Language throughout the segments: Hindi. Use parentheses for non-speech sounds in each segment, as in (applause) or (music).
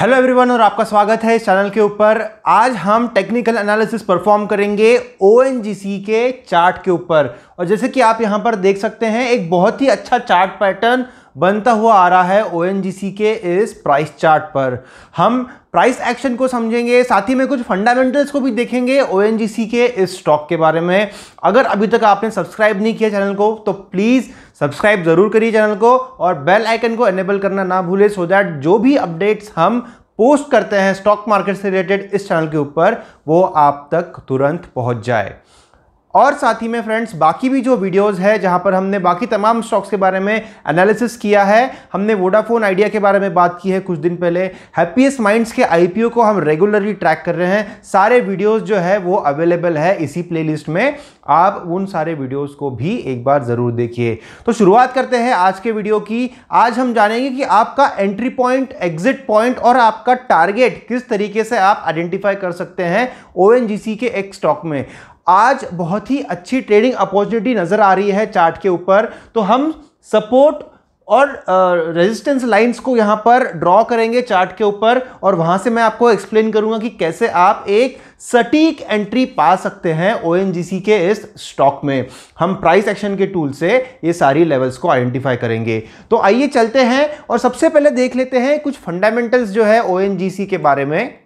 हेलो एवरीवन और आपका स्वागत है इस चैनल के ऊपर आज हम टेक्निकल एनालिसिस परफॉर्म करेंगे ओ के चार्ट के ऊपर और जैसे कि आप यहां पर देख सकते हैं एक बहुत ही अच्छा चार्ट पैटर्न बनता हुआ आ रहा है ओ के इस प्राइस चार्ट पर हम प्राइस एक्शन को समझेंगे साथ ही में कुछ फंडामेंटल्स को भी देखेंगे ओ के इस स्टॉक के बारे में अगर अभी तक आपने सब्सक्राइब नहीं किया चैनल को तो प्लीज़ सब्सक्राइब ज़रूर करिए चैनल को और बेल आइकन को एनेबल करना ना भूलें सो दैट जो भी अपडेट्स हम पोस्ट करते हैं स्टॉक मार्केट से रिलेटेड इस चैनल के ऊपर वो आप तक तुरंत पहुंच जाए और साथ ही में फ्रेंड्स बाकी भी जो वीडियोस है जहां पर हमने बाकी तमाम स्टॉक्स के बारे में एनालिसिस किया है हमने वोडाफोन आइडिया के बारे में बात की है कुछ दिन पहले हैप्पीएस्ट माइंड्स के आईपीओ को हम रेगुलरली ट्रैक कर रहे हैं सारे वीडियोस जो है वो अवेलेबल है इसी प्लेलिस्ट में आप उन सारे वीडियोज़ को भी एक बार ज़रूर देखिए तो शुरुआत करते हैं आज के वीडियो की आज हम जानेंगे कि आपका एंट्री पॉइंट एग्जिट पॉइंट और आपका टारगेट किस तरीके से आप आइडेंटिफाई कर सकते हैं ओ के एक स्टॉक में आज बहुत ही अच्छी ट्रेडिंग अपॉर्चुनिटी नज़र आ रही है चार्ट के ऊपर तो हम सपोर्ट और रेजिस्टेंस uh, लाइंस को यहाँ पर ड्रॉ करेंगे चार्ट के ऊपर और वहाँ से मैं आपको एक्सप्लेन करूँगा कि कैसे आप एक सटीक एंट्री पा सकते हैं ओ के इस स्टॉक में हम प्राइस एक्शन के टूल से ये सारी लेवल्स को आइडेंटिफाई करेंगे तो आइए चलते हैं और सबसे पहले देख लेते हैं कुछ फंडामेंटल्स जो है ओ के बारे में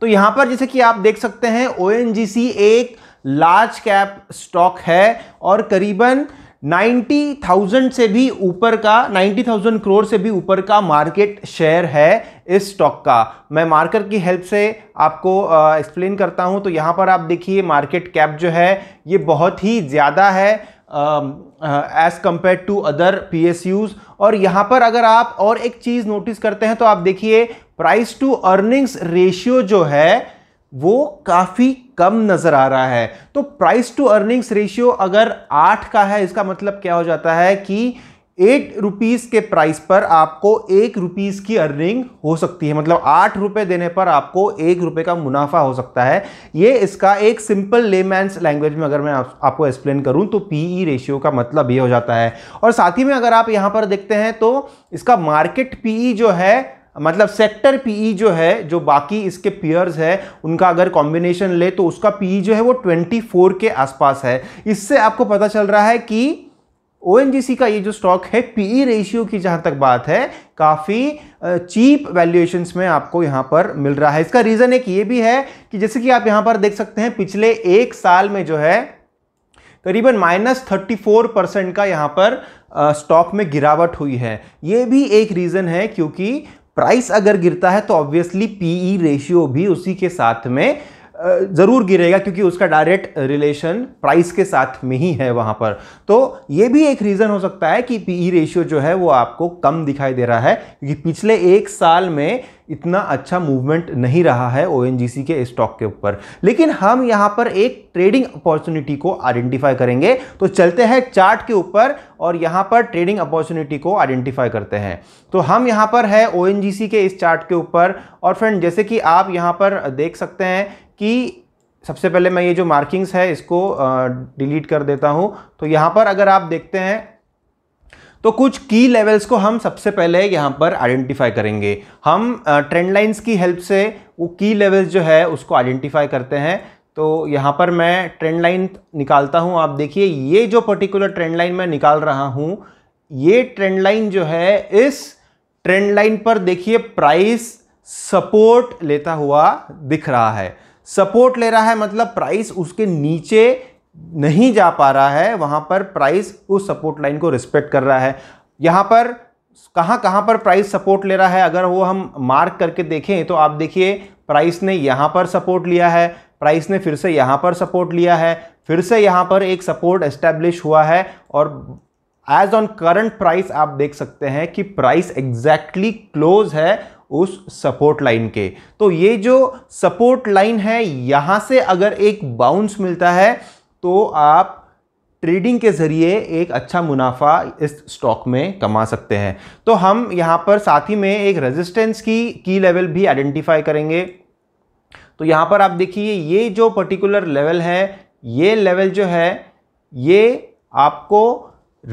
तो यहां पर जैसे कि आप देख सकते हैं ओ एक लार्ज कैप स्टॉक है और करीबन 90,000 से भी ऊपर का 90,000 करोड़ से भी ऊपर का मार्केट शेयर है इस स्टॉक का मैं मार्कर की हेल्प से आपको एक्सप्लेन करता हूं तो यहाँ पर आप देखिए मार्केट कैप जो है ये बहुत ही ज़्यादा है as compare to other P और यहाँ पर अगर आप और एक चीज़ नोटिस करते हैं तो आप देखिए प्राइस टू अर्निंग्स रेशियो जो है वो काफ़ी कम नज़र आ रहा है तो प्राइस टू अर्निंग्स रेशियो अगर आठ का है इसका मतलब क्या हो जाता है कि एट रुपीज़ के प्राइस पर आपको एक रुपीज़ की अर्निंग हो सकती है मतलब आठ रुपये देने पर आपको एक रुपये का मुनाफा हो सकता है ये इसका एक सिंपल लेमैंस लैंग्वेज में अगर मैं आप, आपको एक्सप्लेन करूं तो पीई रेशियो e का मतलब ये हो जाता है और साथ ही में अगर आप यहाँ पर देखते हैं तो इसका मार्केट पीई e जो है मतलब सेक्टर पीई e जो है जो बाकी इसके पीयर्स है उनका अगर कॉम्बिनेशन ले तो उसका पीई e जो है वो 24 के आसपास है इससे आपको पता चल रहा है कि ओ का ये जो स्टॉक है पीई रेशियो e की जहाँ तक बात है काफ़ी चीप वैल्यूएशंस में आपको यहाँ पर मिल रहा है इसका रीज़न एक ये भी है कि जैसे कि आप यहाँ पर देख सकते हैं पिछले एक साल में जो है करीबन माइनस थर्टी फोर परसेंट का यहाँ पर स्टॉक में गिरावट हुई है ये भी एक रीज़न है क्योंकि प्राइस अगर गिरता है तो ऑब्वियसली पीई रेशियो भी उसी के साथ में ज़रूर गिरेगा क्योंकि उसका डायरेक्ट रिलेशन प्राइस के साथ में ही है वहाँ पर तो ये भी एक रीज़न हो सकता है कि पीई रेशियो e जो है वो आपको कम दिखाई दे रहा है क्योंकि पिछले एक साल में इतना अच्छा मूवमेंट नहीं रहा है ओ के स्टॉक के ऊपर लेकिन हम यहाँ पर एक ट्रेडिंग अपॉर्चुनिटी को आइडेंटिफाई करेंगे तो चलते हैं चार्ट के ऊपर और यहाँ पर ट्रेडिंग अपॉर्चुनिटी को आइडेंटिफाई करते हैं तो हम यहाँ पर है ओ के इस चार्ट के ऊपर और फ्रेंड जैसे कि आप यहाँ पर देख सकते हैं कि सबसे पहले मैं ये जो मार्किंग्स है इसको डिलीट कर देता हूँ तो यहाँ पर अगर आप देखते हैं तो कुछ की लेवल्स को हम सबसे पहले यहाँ पर आइडेंटिफाई करेंगे हम ट्रेंड लाइन्स की हेल्प से वो की लेवल्स जो है उसको आइडेंटिफाई करते हैं तो यहाँ पर मैं ट्रेंड लाइन निकालता हूँ आप देखिए ये जो पर्टिकुलर ट्रेंड लाइन मैं निकाल रहा हूँ ये ट्रेंड लाइन जो है इस ट्रेंड लाइन पर देखिए प्राइस सपोर्ट लेता हुआ दिख रहा है सपोर्ट ले रहा है मतलब प्राइस उसके नीचे नहीं जा पा रहा है वहाँ पर प्राइस उस सपोर्ट लाइन को रिस्पेक्ट कर रहा है यहाँ पर कहाँ कहाँ पर प्राइस सपोर्ट ले रहा है अगर वो हम मार्क करके देखें तो आप देखिए प्राइस ने यहाँ पर सपोर्ट लिया है प्राइस ने फिर से यहाँ पर सपोर्ट लिया है फिर से यहाँ पर एक सपोर्ट एस्टेब्लिश हुआ है और एज ऑन करंट प्राइस आप देख सकते हैं कि प्राइस एग्जैक्टली क्लोज है उस सपोर्ट लाइन के तो ये जो सपोर्ट लाइन है यहाँ से अगर एक बाउंस मिलता है तो आप ट्रेडिंग के ज़रिए एक अच्छा मुनाफा इस स्टॉक में कमा सकते हैं तो हम यहाँ पर साथ ही में एक रेजिस्टेंस की की लेवल भी आइडेंटिफाई करेंगे तो यहाँ पर आप देखिए ये जो पर्टिकुलर लेवल है ये लेवल जो है ये आपको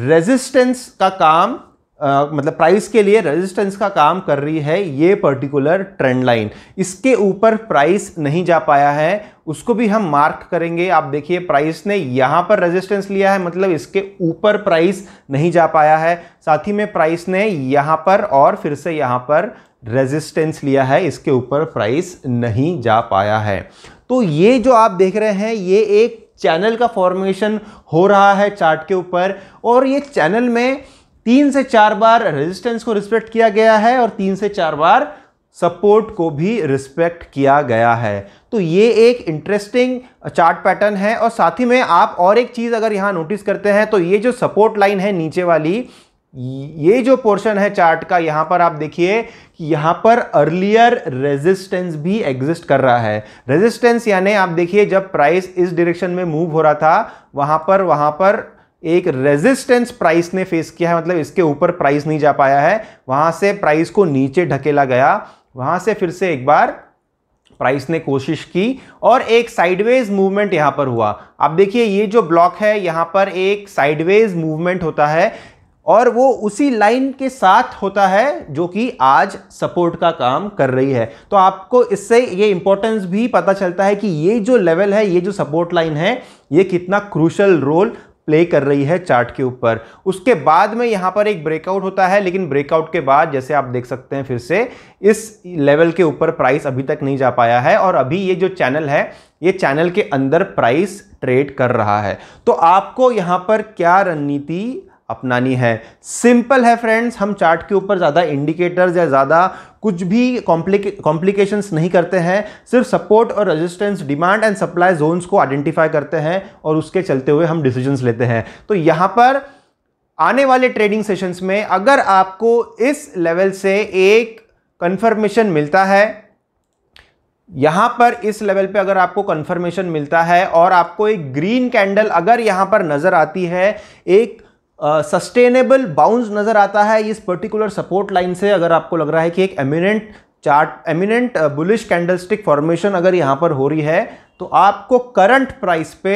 रेजिस्टेंस का काम आ, मतलब प्राइस के लिए रेजिस्टेंस का काम कर रही है ये पर्टिकुलर ट्रेंड लाइन इसके ऊपर प्राइस नहीं जा पाया है उसको भी हम मार्क करेंगे आप देखिए प्राइस ने यहाँ पर रेजिस्टेंस लिया है मतलब इसके ऊपर प्राइस नहीं जा पाया है साथ ही में प्राइस ने यहाँ पर और फिर से यहाँ पर रेजिस्टेंस लिया है इसके ऊपर प्राइस नहीं जा पाया है तो ये जो आप देख रहे हैं ये एक चैनल का फॉर्मेशन हो रहा है चार्ट के ऊपर और ये चैनल में तीन से चार बार रेजिस्टेंस को रिस्पेक्ट किया गया है और तीन से चार बार सपोर्ट को भी रिस्पेक्ट किया गया है तो ये एक इंटरेस्टिंग चार्ट पैटर्न है और साथ ही में आप और एक चीज़ अगर यहाँ नोटिस करते हैं तो ये जो सपोर्ट लाइन है नीचे वाली ये जो पोर्शन है चार्ट का यहाँ पर आप देखिए कि यहाँ पर अर्लियर रेजिस्टेंस भी एग्जिस्ट कर रहा है रेजिस्टेंस यानी आप देखिए जब प्राइस इस डिरेक्शन में मूव हो रहा था वहाँ पर वहाँ पर एक रेजिस्टेंस प्राइस ने फेस किया है मतलब इसके ऊपर प्राइस नहीं जा पाया है वहां से प्राइस को नीचे ढकेला गया वहां से फिर से एक बार प्राइस ने कोशिश की और एक साइडवेज मूवमेंट यहां पर हुआ अब देखिए ये जो ब्लॉक है यहां पर एक साइडवेज मूवमेंट होता है और वो उसी लाइन के साथ होता है जो कि आज सपोर्ट का काम कर रही है तो आपको इससे ये इंपॉर्टेंस भी पता चलता है कि ये जो लेवल है ये जो सपोर्ट लाइन है ये कितना क्रूशल रोल प्ले कर रही है चार्ट के ऊपर उसके बाद में यहाँ पर एक ब्रेकआउट होता है लेकिन ब्रेकआउट के बाद जैसे आप देख सकते हैं फिर से इस लेवल के ऊपर प्राइस अभी तक नहीं जा पाया है और अभी ये जो चैनल है ये चैनल के अंदर प्राइस ट्रेड कर रहा है तो आपको यहाँ पर क्या रणनीति अपनानी है सिंपल है फ्रेंड्स हम चार्ट के ऊपर ज़्यादा इंडिकेटर्स या ज़्यादा कुछ भी कॉम्प्लिकेशंस नहीं करते हैं सिर्फ सपोर्ट और resistance demand and supply zones को आइडेंटिफाई करते हैं और उसके चलते हुए हम डिसीजंस लेते हैं तो यहाँ पर आने वाले ट्रेडिंग सेशंस में अगर आपको इस लेवल से एक कन्फर्मेशन मिलता है यहाँ पर इस लेवल पे अगर आपको कंफर्मेशन मिलता है और आपको एक ग्रीन कैंडल अगर यहाँ पर नज़र आती है एक सस्टेनेबल बाउंस नज़र आता है इस पर्टिकुलर सपोर्ट लाइन से अगर आपको लग रहा है कि एक eminent chart eminent bullish candlestick formation अगर यहाँ पर हो रही है तो आपको करंट प्राइस पे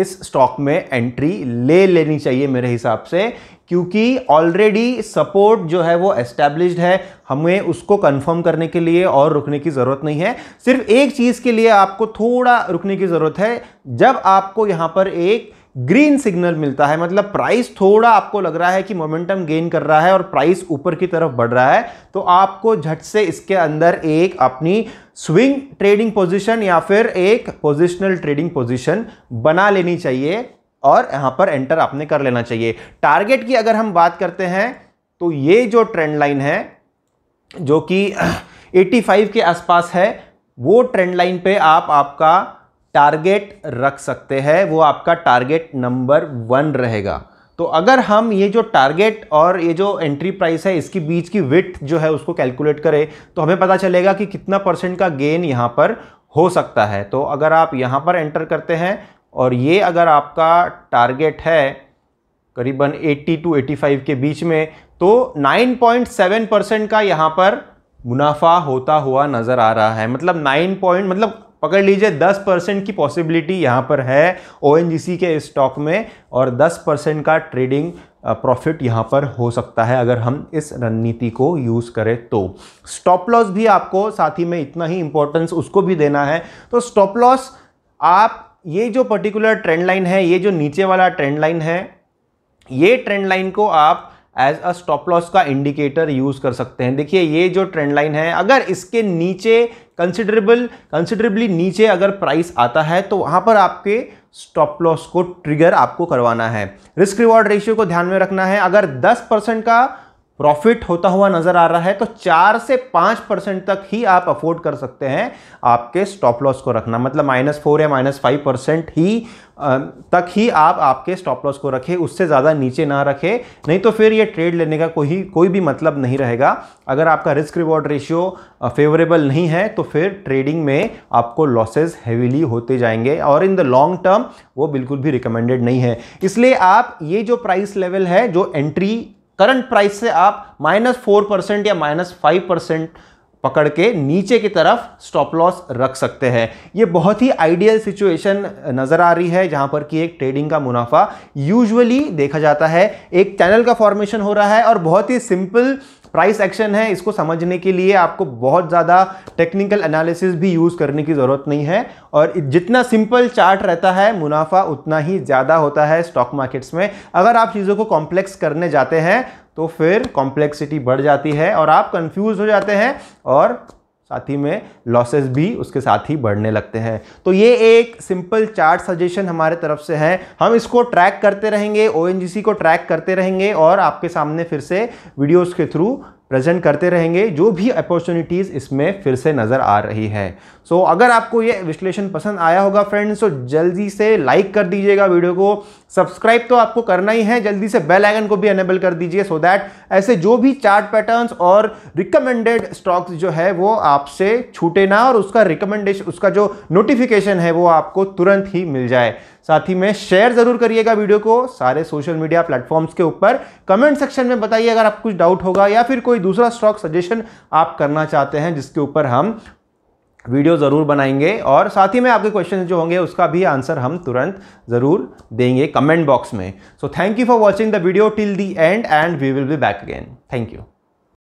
इस स्टॉक में एंट्री ले लेनी चाहिए मेरे हिसाब से क्योंकि ऑलरेडी सपोर्ट जो है वो एस्टेब्लिश्ड है हमें उसको कंफर्म करने के लिए और रुकने की ज़रूरत नहीं है सिर्फ एक चीज़ के लिए आपको थोड़ा रुकने की ज़रूरत है जब आपको यहाँ पर एक ग्रीन सिग्नल मिलता है मतलब प्राइस थोड़ा आपको लग रहा है कि मोमेंटम गेन कर रहा है और प्राइस ऊपर की तरफ बढ़ रहा है तो आपको झट से इसके अंदर एक अपनी स्विंग ट्रेडिंग पोजीशन या फिर एक पोजिशनल ट्रेडिंग पोजीशन बना लेनी चाहिए और यहाँ पर एंटर आपने कर लेना चाहिए टारगेट की अगर हम बात करते हैं तो ये जो ट्रेंड लाइन है जो कि 85 (clears throat) के आसपास है वो ट्रेंड लाइन पे आप आपका टारगेट रख सकते हैं वो आपका टारगेट नंबर वन रहेगा तो अगर हम ये जो टारगेट और ये जो एंट्री प्राइस है इसके बीच की विथ जो है उसको कैलकुलेट करें तो हमें पता चलेगा कि कितना परसेंट का गेन यहाँ पर हो सकता है तो अगर आप यहाँ पर एंटर करते हैं और ये अगर आपका टारगेट है करीबन 80 टू 85 के बीच में तो 9.7 परसेंट का यहाँ पर मुनाफा होता हुआ नज़र आ रहा है मतलब 9 पॉइंट मतलब पकड़ लीजिए 10 परसेंट की पॉसिबिलिटी यहाँ पर है ओ के स्टॉक में और 10 परसेंट का ट्रेडिंग प्रॉफिट यहाँ पर हो सकता है अगर हम इस रणनीति को यूज़ करें तो स्टॉप लॉस भी आपको साथ ही में इतना ही इंपॉर्टेंस उसको भी देना है तो स्टॉप लॉस आप ये जो पर्टिकुलर ट्रेंड लाइन है ये जो नीचे वाला ट्रेंड लाइन है ये ट्रेंड लाइन को आप एज अ स्टॉप लॉस का इंडिकेटर यूज़ कर सकते हैं देखिए ये जो ट्रेंड लाइन है अगर इसके नीचे कंसिडरेबल कंसिडरेबली नीचे अगर प्राइस आता है तो वहाँ पर आपके स्टॉप लॉस को ट्रिगर आपको करवाना है रिस्क रिवॉर्ड रेशियो को ध्यान में रखना है अगर 10 परसेंट का प्रॉफिट होता हुआ नजर आ रहा है तो चार से पाँच परसेंट तक ही आप अफोर्ड कर सकते हैं आपके स्टॉप लॉस को रखना मतलब माइनस फोर या माइनस फाइव परसेंट ही तक ही आप आपके स्टॉप लॉस को रखें उससे ज़्यादा नीचे ना रखें नहीं तो फिर ये ट्रेड लेने का कोई कोई भी मतलब नहीं रहेगा अगर आपका रिस्क रिवॉर्ड रेशियो फेवरेबल नहीं है तो फिर ट्रेडिंग में आपको लॉसेज हैविली होते जाएंगे और इन द लॉन्ग टर्म वो बिल्कुल भी रिकमेंडेड नहीं है इसलिए आप ये जो प्राइस लेवल है जो एंट्री करंट प्राइस से आप माइनस फोर परसेंट या माइनस फाइव परसेंट पकड़ के नीचे की तरफ स्टॉप लॉस रख सकते हैं ये बहुत ही आइडियल सिचुएशन नज़र आ रही है जहाँ पर कि एक ट्रेडिंग का मुनाफा यूजुअली देखा जाता है एक चैनल का फॉर्मेशन हो रहा है और बहुत ही सिंपल प्राइस एक्शन है इसको समझने के लिए आपको बहुत ज़्यादा टेक्निकल एनालिसिस भी यूज़ करने की ज़रूरत नहीं है और जितना सिंपल चार्ट रहता है मुनाफा उतना ही ज़्यादा होता है स्टॉक मार्केट्स में अगर आप चीज़ों को कॉम्प्लेक्स करने जाते हैं तो फिर कॉम्प्लेक्सिटी बढ़ जाती है और आप कंफ्यूज हो जाते हैं और साथ ही में लॉसेस भी उसके साथ ही बढ़ने लगते हैं तो ये एक सिंपल चार्ट सजेशन हमारे तरफ से है हम इसको ट्रैक करते रहेंगे ओ को ट्रैक करते रहेंगे और आपके सामने फिर से वीडियोज़ के थ्रू प्रेजेंट करते रहेंगे जो भी अपॉर्चुनिटीज़ इसमें फिर से नज़र आ रही है सो so, अगर आपको ये विश्लेषण पसंद आया होगा फ्रेंड्स तो जल्दी से लाइक कर दीजिएगा वीडियो को सब्सक्राइब तो आपको करना ही है जल्दी से बेल आइकन को भी एनेबल कर दीजिए सो दैट ऐसे जो भी चार्ट पैटर्न्स और रिकमेंडेड स्टॉक्स जो है वो आपसे छूटे ना और उसका रिकमेंडेशन उसका जो नोटिफिकेशन है वो आपको तुरंत ही मिल जाए साथ ही में शेयर जरूर करिएगा वीडियो को सारे सोशल मीडिया प्लेटफॉर्म्स के ऊपर कमेंट सेक्शन में बताइए अगर आप कुछ डाउट होगा या फिर कोई दूसरा स्टॉक सजेशन आप करना चाहते हैं जिसके ऊपर हम वीडियो ज़रूर बनाएंगे और साथ ही में आपके क्वेश्चन जो होंगे उसका भी आंसर हम तुरंत ज़रूर देंगे कमेंट बॉक्स में so thank you for watching the video till the end end we will be back again thank you